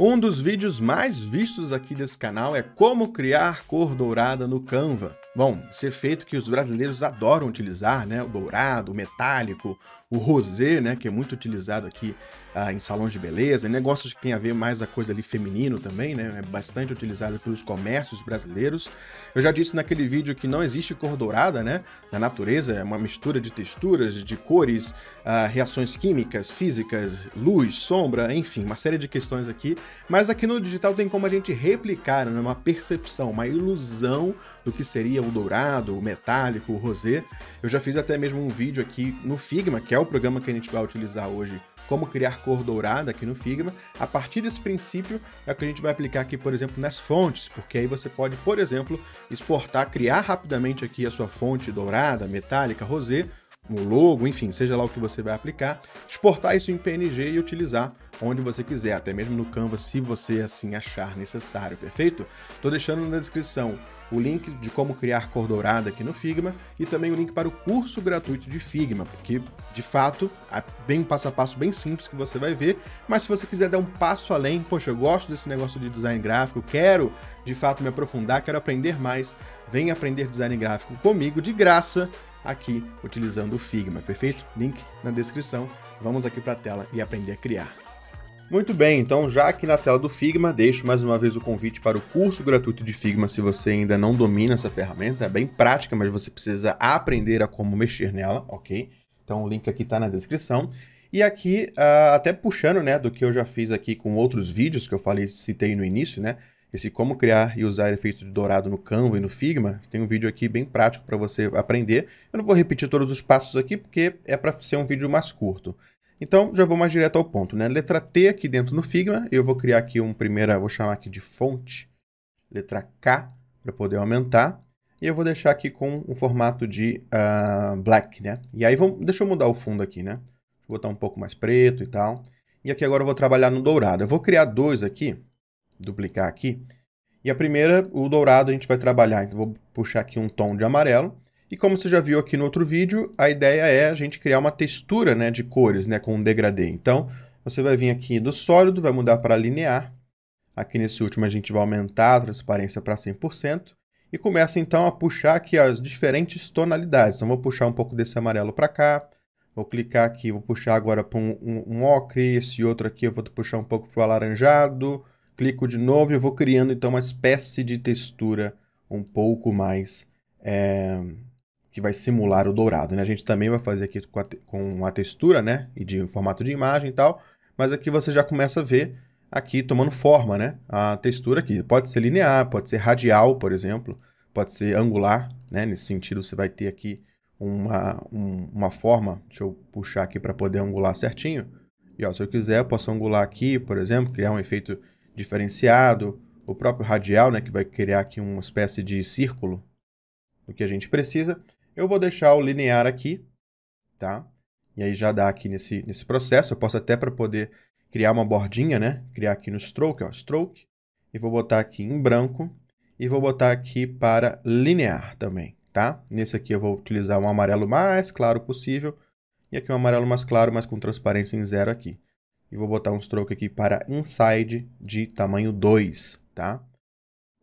Um dos vídeos mais vistos aqui desse canal é como criar cor dourada no Canva. Bom, esse efeito que os brasileiros adoram utilizar, né? O dourado, o metálico, o rosé, né, que é muito utilizado aqui ah, em salões de beleza, né, negócios que tem a ver mais a coisa ali feminino também, né, é bastante utilizado pelos comércios brasileiros. Eu já disse naquele vídeo que não existe cor dourada, né, na natureza, é uma mistura de texturas, de cores, ah, reações químicas, físicas, luz, sombra, enfim, uma série de questões aqui, mas aqui no digital tem como a gente replicar né, uma percepção, uma ilusão do que seria o dourado, o metálico, o rosé. Eu já fiz até mesmo um vídeo aqui no Figma, que é é o programa que a gente vai utilizar hoje, como criar cor dourada aqui no Figma, a partir desse princípio é o que a gente vai aplicar aqui, por exemplo, nas fontes, porque aí você pode, por exemplo, exportar, criar rapidamente aqui a sua fonte dourada, metálica, rosé, um logo, enfim, seja lá o que você vai aplicar, exportar isso em PNG e utilizar onde você quiser, até mesmo no Canva, se você assim achar necessário, perfeito? Estou deixando na descrição o link de como criar cor dourada aqui no Figma e também o link para o curso gratuito de Figma, porque de fato é bem um passo a passo bem simples que você vai ver, mas se você quiser dar um passo além, poxa, eu gosto desse negócio de design gráfico, quero de fato me aprofundar, quero aprender mais, vem aprender design gráfico comigo de graça aqui utilizando o Figma, perfeito? Link na descrição. Vamos aqui para a tela e aprender a criar. Muito bem, então já aqui na tela do Figma, deixo mais uma vez o convite para o curso gratuito de Figma se você ainda não domina essa ferramenta, é bem prática, mas você precisa aprender a como mexer nela, ok? Então o link aqui está na descrição. E aqui, uh, até puxando né, do que eu já fiz aqui com outros vídeos que eu falei, citei no início, né? esse como criar e usar efeito de dourado no Canva e no Figma, tem um vídeo aqui bem prático para você aprender. Eu não vou repetir todos os passos aqui porque é para ser um vídeo mais curto. Então já vou mais direto ao ponto, né? Letra T aqui dentro no Figma, eu vou criar aqui um primeira, vou chamar aqui de fonte, letra K para poder aumentar. E eu vou deixar aqui com um formato de uh, black, né? E aí, vamos, deixa eu mudar o fundo aqui, né? Vou botar um pouco mais preto e tal. E aqui agora eu vou trabalhar no dourado. Eu vou criar dois aqui, duplicar aqui. E a primeira, o dourado, a gente vai trabalhar. Então, vou puxar aqui um tom de amarelo. E como você já viu aqui no outro vídeo, a ideia é a gente criar uma textura né, de cores né, com um degradê. Então, você vai vir aqui do sólido, vai mudar para linear. Aqui nesse último a gente vai aumentar a transparência para 100%. E começa então a puxar aqui as diferentes tonalidades. Então, vou puxar um pouco desse amarelo para cá. Vou clicar aqui, vou puxar agora para um, um, um ocre. Esse outro aqui eu vou puxar um pouco para o alaranjado clico de novo e eu vou criando então uma espécie de textura um pouco mais é, que vai simular o dourado. Né? A gente também vai fazer aqui com a, com a textura né? e de um formato de imagem e tal, mas aqui você já começa a ver aqui tomando forma né? a textura aqui. Pode ser linear, pode ser radial, por exemplo, pode ser angular. Né? Nesse sentido você vai ter aqui uma, um, uma forma, deixa eu puxar aqui para poder angular certinho. E ó, se eu quiser, eu posso angular aqui, por exemplo, criar um efeito diferenciado, o próprio radial, né, que vai criar aqui uma espécie de círculo do que a gente precisa. Eu vou deixar o linear aqui, tá? E aí já dá aqui nesse, nesse processo. Eu posso até para poder criar uma bordinha, né? Criar aqui no stroke, ó, stroke. E vou botar aqui em branco. E vou botar aqui para linear também, tá? Nesse aqui eu vou utilizar um amarelo mais claro possível. E aqui um amarelo mais claro, mas com transparência em zero aqui e vou botar um stroke aqui para inside de tamanho 2, tá?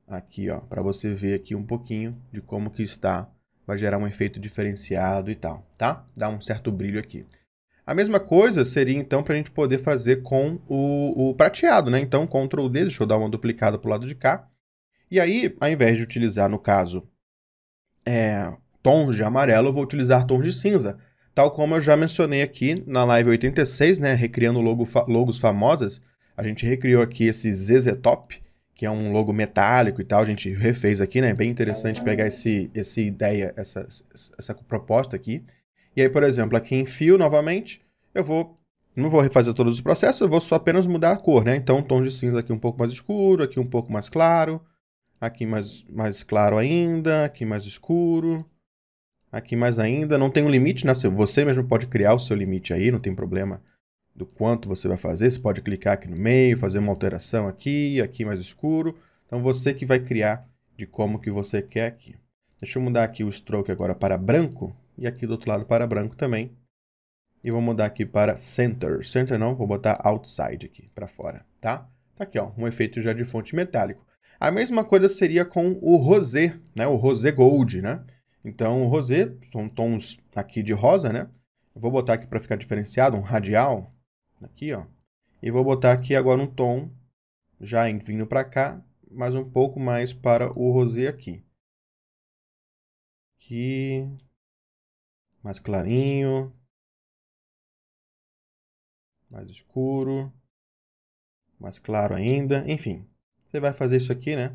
Aqui, ó, para você ver aqui um pouquinho de como que está, vai gerar um efeito diferenciado e tal, tá? Dá um certo brilho aqui. A mesma coisa seria, então, para a gente poder fazer com o, o, prateado, né? Então, Ctrl D, deixa eu dar uma duplicada para o lado de cá. E aí, ao invés de utilizar, no caso, é, tons de amarelo, eu vou utilizar tons de cinza Tal como eu já mencionei aqui na live 86, né, recriando logo fa logos famosas, a gente recriou aqui esse ZZ Top, que é um logo metálico e tal, a gente refez aqui, né? Bem interessante pegar esse, essa ideia, essa, essa proposta aqui. E aí, por exemplo, aqui em fio, novamente, eu vou não vou refazer todos os processos, eu vou só apenas mudar a cor, né? Então, tom de cinza aqui um pouco mais escuro, aqui um pouco mais claro, aqui mais, mais claro ainda, aqui mais escuro, aqui mais ainda. Não tem um limite, né? Você mesmo pode criar o seu limite aí, não tem problema do quanto você vai fazer. Você pode clicar aqui no meio, fazer uma alteração aqui, aqui mais escuro. Então você que vai criar de como que você quer aqui. Deixa eu mudar aqui o stroke agora para branco e aqui do outro lado para branco também. E vou mudar aqui para center. Center não, vou botar outside aqui, para fora, tá? Tá aqui, ó, um efeito já de fonte metálico. A mesma coisa seria com o rosé, né? O rosé gold, né? Então, o rosé são tons aqui de rosa, né? Eu vou botar aqui para ficar diferenciado um radial, aqui, ó. E vou botar aqui agora um tom já vindo para cá, mas um pouco mais para o rosé aqui. Aqui, mais clarinho, mais escuro, mais claro ainda, enfim. Você vai fazer isso aqui, né?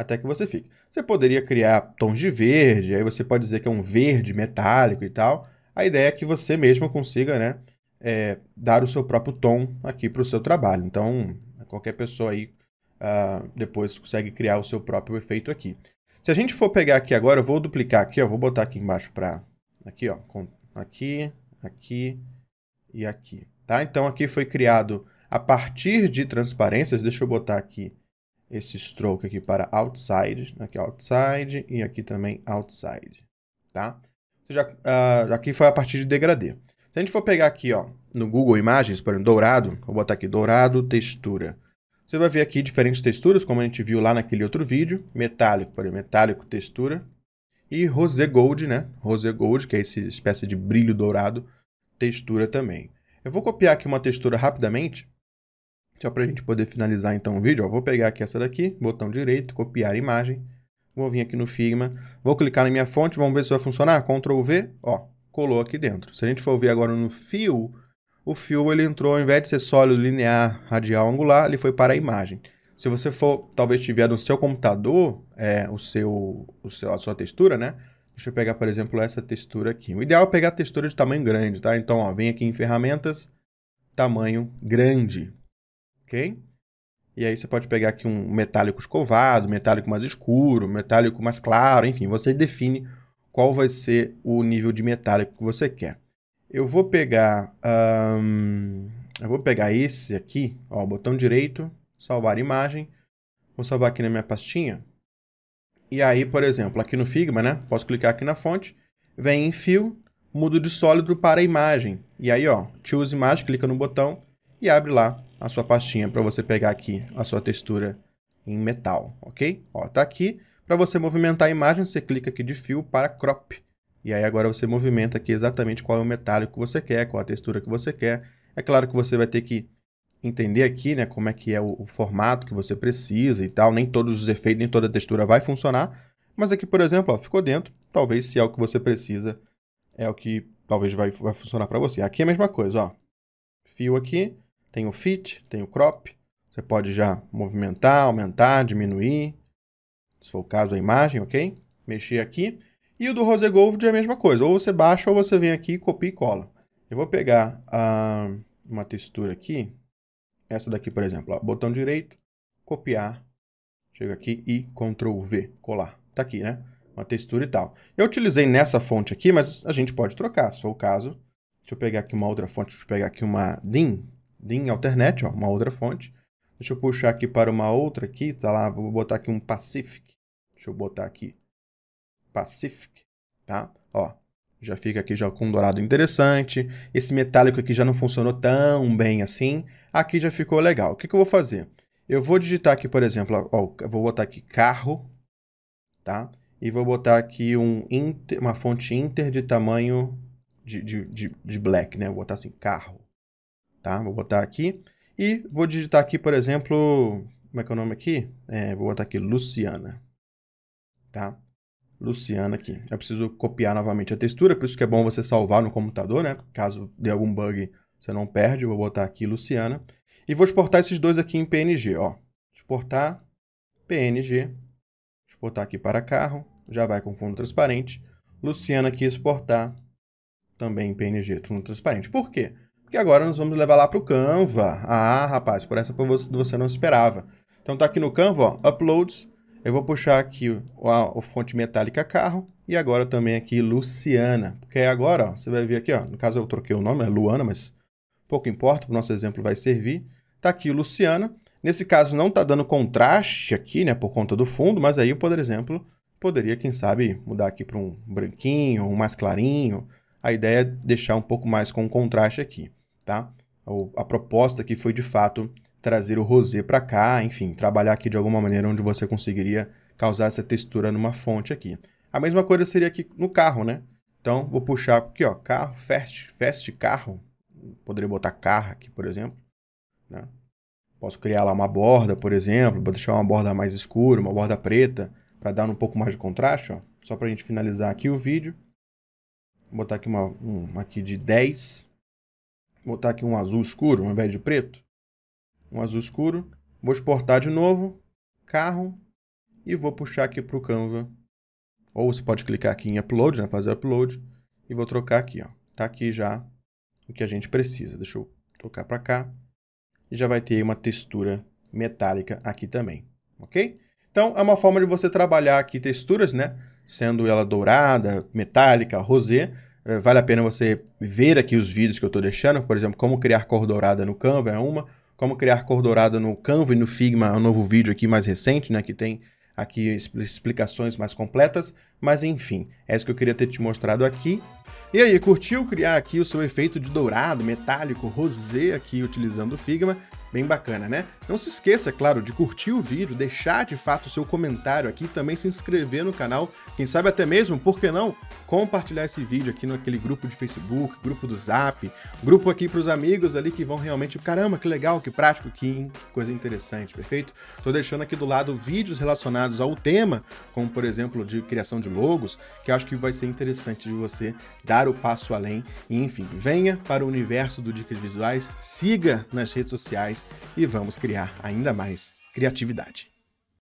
até que você fique. Você poderia criar tons de verde, aí você pode dizer que é um verde metálico e tal. A ideia é que você mesmo consiga, né, é, dar o seu próprio tom aqui para o seu trabalho. Então, qualquer pessoa aí uh, depois consegue criar o seu próprio efeito aqui. Se a gente for pegar aqui agora, eu vou duplicar aqui, ó, vou botar aqui embaixo para aqui, ó, aqui, aqui e aqui, tá? Então aqui foi criado a partir de transparências, deixa eu botar aqui esse stroke aqui para outside, aqui outside e aqui também outside, tá? Você já, uh, aqui foi a partir de degradê. Se a gente for pegar aqui, ó, no Google Imagens, por exemplo, dourado, vou botar aqui dourado, textura. Você vai ver aqui diferentes texturas, como a gente viu lá naquele outro vídeo, metálico, por exemplo, metálico, textura, e rosé gold, né? Rosé gold, que é essa espécie de brilho dourado, textura também. Eu vou copiar aqui uma textura rapidamente, só para a gente poder finalizar então o vídeo, ó, vou pegar aqui essa daqui, botão direito, copiar a imagem, vou vir aqui no Figma, vou clicar na minha fonte, vamos ver se vai funcionar, Ctrl V, ó, colou aqui dentro. Se a gente for ver agora no fio, o fio ele entrou, ao invés de ser sólido, linear, radial, angular, ele foi para a imagem. Se você for, talvez tiver no seu computador, é, o seu, o seu, a sua textura, né? Deixa eu pegar, por exemplo, essa textura aqui. O ideal é pegar a textura de tamanho grande, tá? Então, ó, vem aqui em ferramentas, tamanho grande, ok? E aí você pode pegar aqui um metálico escovado, metálico mais escuro, metálico mais claro, enfim, você define qual vai ser o nível de metálico que você quer. Eu vou pegar, um, eu vou pegar esse aqui, ó, botão direito, salvar imagem, vou salvar aqui na minha pastinha. E aí, por exemplo, aqui no Figma, né, posso clicar aqui na fonte, vem em fio, mudo de sólido para imagem. E aí, ó, choose imagem, clica no botão e abre lá a sua pastinha para você pegar aqui a sua textura em metal, ok? Ó, tá aqui. Para você movimentar a imagem, você clica aqui de fio para crop. E aí agora você movimenta aqui exatamente qual é o metálico que você quer, qual a textura que você quer. É claro que você vai ter que entender aqui, né, como é que é o, o formato que você precisa e tal. Nem todos os efeitos, nem toda a textura vai funcionar. Mas aqui, por exemplo, ó, ficou dentro. Talvez se é o que você precisa, é o que talvez vai, vai funcionar para você. Aqui é a mesma coisa, ó. Fio aqui, tem o fit, tem o crop. Você pode já movimentar, aumentar, diminuir. Se for o caso, a imagem, ok? Mexer aqui. E o do Rose Gold é a mesma coisa. Ou você baixa ou você vem aqui, copia e cola. Eu vou pegar ah, uma textura aqui. Essa daqui, por exemplo. Ó, botão direito, copiar. chega aqui e Ctrl V, colar. Tá aqui, né? Uma textura e tal. Eu utilizei nessa fonte aqui, mas a gente pode trocar, se for o caso. Deixa eu pegar aqui uma outra fonte. Deixa eu pegar aqui uma DIN em alternet ó, uma outra fonte. Deixa eu puxar aqui para uma outra aqui, tá lá, vou botar aqui um Pacific. Deixa eu botar aqui Pacific, tá? Ó, já fica aqui já com um dourado interessante. Esse metálico aqui já não funcionou tão bem assim. Aqui já ficou legal. O que, que eu vou fazer? Eu vou digitar aqui, por exemplo, ó, vou botar aqui carro, tá? E vou botar aqui um inter, uma fonte inter de tamanho de, de, de, de black, né? Vou botar assim, carro tá? Vou botar aqui e vou digitar aqui, por exemplo, como é que é o nome aqui? É, vou botar aqui Luciana, tá? Luciana aqui. Eu preciso copiar novamente a textura, por isso que é bom você salvar no computador, né? Caso dê algum bug, você não perde. vou botar aqui Luciana. E vou exportar esses dois aqui em PNG, ó. Exportar PNG. Exportar aqui para carro. Já vai com fundo transparente. Luciana aqui exportar também em PNG, fundo transparente. Por quê? que agora nós vamos levar lá para o Canva. Ah, rapaz, por essa você não esperava. Então tá aqui no Canva, ó, Uploads. Eu vou puxar aqui o, a, o fonte metálica carro e agora também aqui Luciana. Porque é agora, ó, você vai ver aqui, ó, no caso eu troquei o nome, é Luana, mas pouco importa, o nosso exemplo vai servir. Tá aqui Luciana. Nesse caso não tá dando contraste aqui, né, por conta do fundo, mas aí, por exemplo, poderia, quem sabe, mudar aqui para um branquinho, um mais clarinho. A ideia é deixar um pouco mais com contraste aqui tá? A proposta aqui foi de fato trazer o rosé para cá, enfim, trabalhar aqui de alguma maneira onde você conseguiria causar essa textura numa fonte aqui. A mesma coisa seria aqui no carro, né? Então, vou puxar aqui, ó, carro, fast, fast carro. Poderia botar carro aqui, por exemplo, né? Posso criar lá uma borda, por exemplo, vou deixar uma borda mais escura, uma borda preta, para dar um pouco mais de contraste, ó. Só para a gente finalizar aqui o vídeo. Vou botar aqui uma, aqui de 10, Vou botar aqui um azul escuro ao invés de preto. Um azul escuro. Vou exportar de novo. Carro. E vou puxar aqui para o Canva. Ou você pode clicar aqui em Upload, né? fazer Upload. E vou trocar aqui. Ó. Tá aqui já o que a gente precisa. Deixa eu trocar para cá. E já vai ter uma textura metálica aqui também. Ok? Então, é uma forma de você trabalhar aqui texturas, né? Sendo ela dourada, metálica, rosé eh, vale a pena você ver aqui os vídeos que eu estou deixando, por exemplo, como criar cor dourada no Canva é uma, como criar cor dourada no Canva e no Figma é um novo vídeo aqui mais recente, né, que tem aqui explicações mais completas, mas enfim, é isso que eu queria ter te mostrado aqui. E aí, curtiu criar aqui o seu efeito de dourado, metálico, rosé aqui utilizando o Figma? Bem bacana, né? Não se esqueça, é claro, de curtir o vídeo, deixar de fato o seu comentário aqui, também se inscrever no canal, quem sabe até mesmo, por que não, compartilhar esse vídeo aqui naquele grupo de Facebook, grupo do Zap, grupo aqui para os amigos ali que vão realmente, caramba, que legal, que prático, que coisa interessante, perfeito? Tô deixando aqui do lado vídeos relacionados ao tema, como por exemplo, de criação de logos, que acho que vai ser interessante de você dar o passo além. E, enfim, venha para o universo do Dicas Visuais, siga nas redes sociais, e vamos criar ainda mais criatividade.